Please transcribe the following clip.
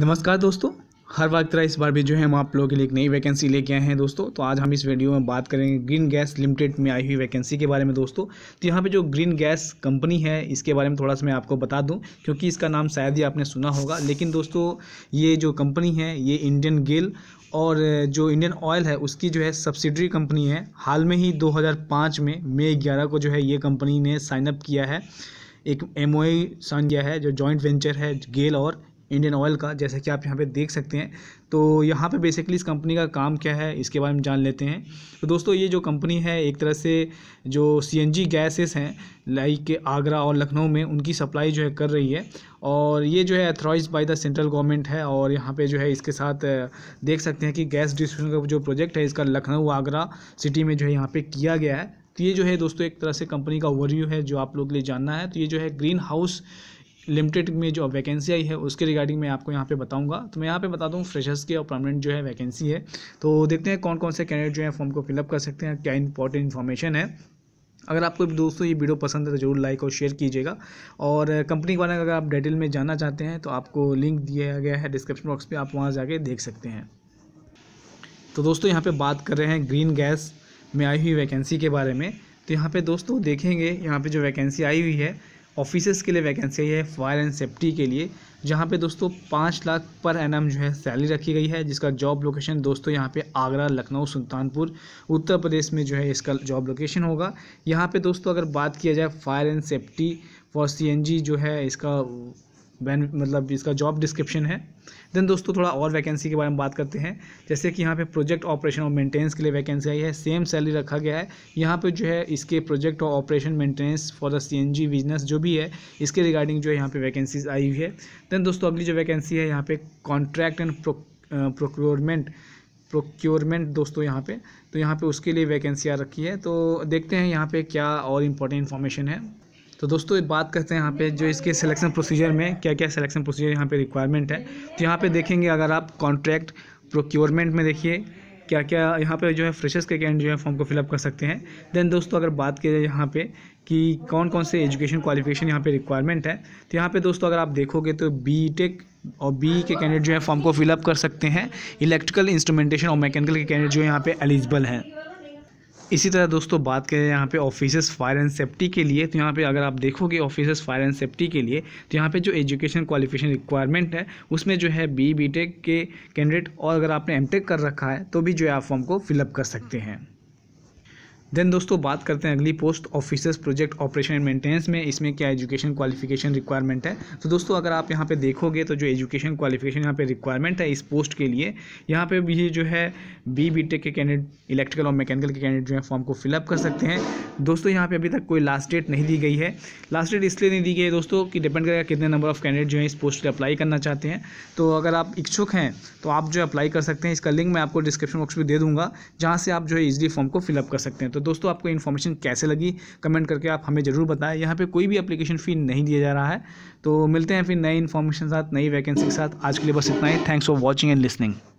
नमस्कार दोस्तों हर वक्त इस बार भी जो है हम आप लोगों के लिए एक नई वैकेंसी लेके आए हैं दोस्तों तो आज हम इस वीडियो में बात करेंगे ग्रीन गैस लिमिटेड में आई हुई वैकेंसी के बारे में दोस्तों तो यहाँ पे जो ग्रीन गैस कंपनी है इसके बारे में थोड़ा सा मैं आपको बता दूँ क्योंकि इसका नाम शायद ही आपने सुना होगा लेकिन दोस्तों ये जो कंपनी है ये इंडियन गेल और जो इंडियन ऑयल है उसकी जो है सब्सिडरी कंपनी है हाल में ही दो में मई ग्यारह को जो है ये कंपनी ने साइनअप किया है एक एम ओ साइन किया है जो जॉइंट वेंचर है गेल और इंडियन ऑयल का जैसा कि आप यहाँ पे देख सकते हैं तो यहाँ पे बेसिकली इस कंपनी का काम क्या है इसके बारे में जान लेते हैं तो दोस्तों ये जो कंपनी है एक तरह से जो सीएनजी गैसेस हैं लाइक आगरा और लखनऊ में उनकी सप्लाई जो है कर रही है और ये जो है authorise by the central government है और यहाँ पे जो है इसके साथ देख सकते हैं कि गैस डिस्ट्रीब्यूशन का जो प्रोजेक्ट है इसका लखनऊ आगरा सिटी में जो है यहाँ पर किया गया है तो ये जो है दोस्तों एक तरह से कंपनी का ओवरव्यू है जो आप लोग के लिए जानना है तो ये जो है ग्रीन हाउस लिमिटेड में जो वैकेंसी आई है उसके रिगार्डिंग मैं आपको यहाँ पे बताऊँगा तो मैं यहाँ पे बता दूँ फ्रेशर्स की और परमानेंट जो है वैकेंसी है तो देखते हैं कौन कौन से कैंडिडेट जो है फॉर्म को फिलअप कर सकते हैं क्या इंपॉर्टेंट इन्फॉर्मेशन है अगर आपको दोस्तों ये वीडियो पसंद है तो जरूर लाइक और शेयर कीजिएगा और कंपनी वाले अगर आप डिटेल में जानना चाहते हैं तो आपको लिंक दिया गया है डिस्क्रिप्शन बॉक्स में आप वहाँ जाके देख सकते हैं तो दोस्तों यहाँ पे बात कर रहे हैं ग्रीन गैस में आई हुई वैकेंसी के बारे में तो यहाँ पे दोस्तों देखेंगे यहाँ पे जो वैकेंसी आई हुई है ऑफिसर्स के लिए वैकेंसी है फायर एंड सेफ्टी के लिए जहाँ पे दोस्तों पाँच लाख पर एन जो है सैलरी रखी गई है जिसका जॉब लोकेशन दोस्तों यहाँ पे आगरा लखनऊ सुल्तानपुर उत्तर प्रदेश में जो है इसका जॉब लोकेशन होगा यहाँ पे दोस्तों अगर बात किया जाए fire and safety for C जो है इसका बैन मतलब इसका जॉब डिस्क्रिप्शन है देन दोस्तों थोड़ा और वैकेंसी के बारे में बात करते हैं जैसे कि यहाँ पे प्रोजेक्ट ऑपरेशन और मेंटेनेंस के लिए वैकेंसी आई है सेम सैलरी रखा गया है यहाँ पे जो है इसके प्रोजेक्ट और operation maintenance for the C business जो भी है इसके रिगार्डिंग जो है यहाँ पर वैकेंसीज आई हुई है देन दोस्तों अगली जो वैकेंसी है यहाँ पर कॉन्ट्रैक्ट एंड प्रोक्योरमेंट प्रोक्योरमेंट दोस्तों यहाँ पर तो यहाँ पर उसके लिए वैकेंसी आ रखी है तो देखते हैं यहाँ पर क्या और इम्पोर्टेंट इन्फॉर्मेशन है तो दोस्तों बात करते हैं यहाँ पे जो इसके सिलेक्शन प्रोसीजर में क्या क्या सिलेक्शन प्रोसीजर यहाँ पे रिक्वायरमेंट है तो यहाँ पे देखेंगे अगर आप कॉन्ट्रैक्ट प्रोक्योरमेंट में देखिए क्या क्या यहाँ पे जो है फ्रेशर्स के कैंड जो है फॉर्म को फिलअप कर सकते हैं देन दोस्तों अगर बात की जाए यहाँ पे कि कौन कौन से एजुकेशन क्वालिफिकेशन यहाँ पे रिक्वायरमेंट है तो यहाँ पे दोस्तों अगर आप देखोगे तो बी टेक और बी के कैंडिडेट जो है फॉर्म को फिलअप कर सकते हैं इलेक्ट्रिकल इंस्ट्रूमेंटेशन और मैकेनिकल के कैंडिडेट जो यहाँ पे एलिजिबल हैं इसी तरह दोस्तों बात करें यहाँ पे ऑफिसर्स फायर एंड सेफ्टी के लिए तो यहाँ पे अगर आप देखोगे ऑफिसर्स फायर एंड सेफ्टी के लिए तो यहाँ पे जो एजुकेशन क्वालिफिकेशन रिक्वायरमेंट है उसमें जो है बी बी टेक के कैंडिडेट और अगर आपने एम टेक कर रखा है तो भी जो है आप फॉर्म को फिलअप कर सकते हैं देन दोस्तों बात करते हैं अगली post officers project operation and maintenance में इसमें क्या एजुकेशन क्वालिफिकेशन रिक्वायरमेंट है तो दोस्तों अगर आप यहाँ पे देखोगे तो जो एजुकेशन क्वालिफिकेशन यहाँ पे रिक्वायरमेंट है इस पोस्ट के लिए यहाँ पे भी जो है बी बी टेक के कैंडिडेट इलेक्ट्रिकल और मैकेनिकल के कैंडिडेट जो है फॉर्म को फिलअप कर सकते हैं दोस्तों यहाँ पर अभी तक कोई लास्ट डेट नहीं दी गई है लास्ट डेट इसलिए नहीं दी गई है दोस्तों कि डिपेंड करेगा कितने नंबर ऑफ कैंडिडेट जो है इस पोस्ट के अप्लाई करना चाहते हैं तो अगर आप इच्छुक हैं तो आप जो अप्लाई कर सकते हैं इसका लिंक मैं आपको डिस्क्रिप्शन बॉक्स में दे दूँगा जहाँ से आप जो है ईजिली फॉर्म को फिलअप कर सकते हैं तो दोस्तों आपको इन्फॉर्मेशन कैसे लगी कमेंट करके आप हमें ज़रूर बताएं यहाँ पे कोई भी एप्लीकेशन फ़ी नहीं दिया जा रहा है तो मिलते हैं फिर नई इन्फॉर्मेशन साथ नई वैकेंसी के साथ आज के लिए बस इतना ही thanks for watching and listening